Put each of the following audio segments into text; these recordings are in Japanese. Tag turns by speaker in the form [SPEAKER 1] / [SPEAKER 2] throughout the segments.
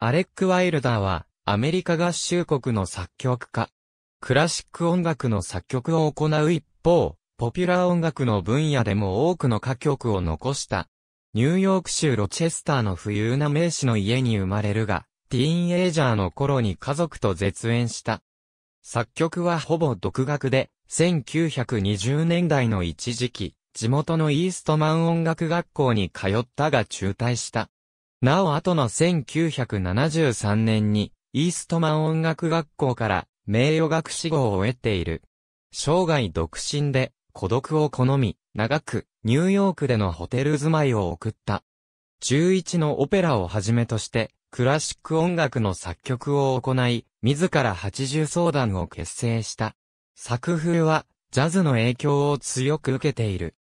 [SPEAKER 1] アレック・ワイルダーは、アメリカ合衆国の作曲家。クラシック音楽の作曲を行う一方、ポピュラー音楽の分野でも多くの歌曲を残した。ニューヨーク州ロチェスターの富裕な名士の家に生まれるが、ティーンエイジャーの頃に家族と絶縁した。作曲はほぼ独学で、1920年代の一時期、地元のイーストマン音楽学校に通ったが中退した。なお後の1973年に、イーストマン音楽学校から名誉学士号を得ている。生涯独身で、孤独を好み、長く、ニューヨークでのホテル住まいを送った。中1のオペラをはじめとして、クラシック音楽の作曲を行い、自ら80相談を結成した。作風は、ジャズの影響を強く受けている。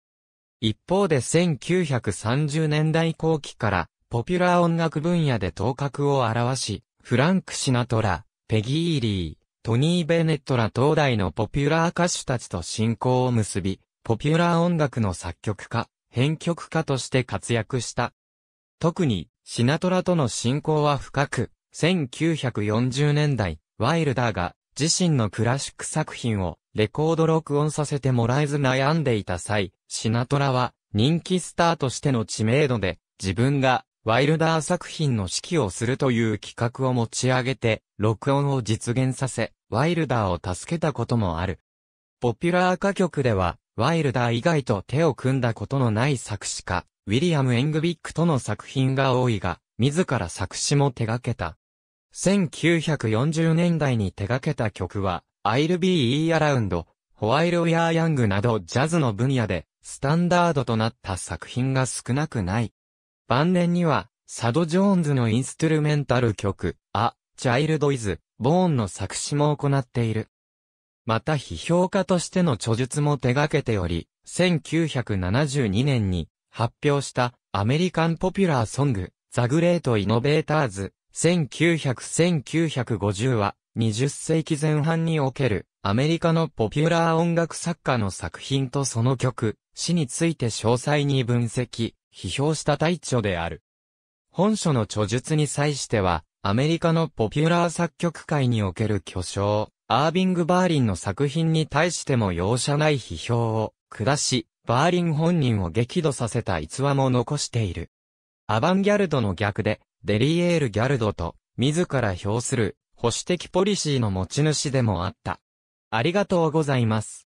[SPEAKER 1] 一方で1930年代後期から、ポピュラー音楽分野で頭角を表し、フランク・シナトラ、ペギー・リー、トニー・ベネットら東大のポピュラー歌手たちと親交を結び、ポピュラー音楽の作曲家、編曲家として活躍した。特に、シナトラとの親交は深く、1940年代、ワイルダーが自身のクラシック作品をレコード録音させてもらえず悩んでいた際、シナトラは人気スターとしての知名度で自分がワイルダー作品の指揮をするという企画を持ち上げて、録音を実現させ、ワイルダーを助けたこともある。ポピュラー歌曲では、ワイルダー以外と手を組んだことのない作詞家、ウィリアム・エングビックとの作品が多いが、自ら作詞も手掛けた。1940年代に手掛けた曲は、I'll Be Around, While We're Young などジャズの分野で、スタンダードとなった作品が少なくない。晩年には、サド・ジョーンズのインストゥルメンタル曲、ア・チャイルド・イズ・ボーンの作詞も行っている。また批評家としての著述も手掛けており、1972年に発表したアメリカンポピュラーソング、ザ・グレート・イノベーターズ、1900-1950は20世紀前半におけるアメリカのポピュラー音楽作家の作品とその曲、詩について詳細に分析、批評した大著である。本書の著述に際しては、アメリカのポピュラー作曲界における巨匠、アービング・バーリンの作品に対しても容赦ない批評を下し、バーリン本人を激怒させた逸話も残している。アバンギャルドの逆で、デリエール・ギャルドと、自ら表する、保守的ポリシーの持ち主でもあった。ありがとうございます。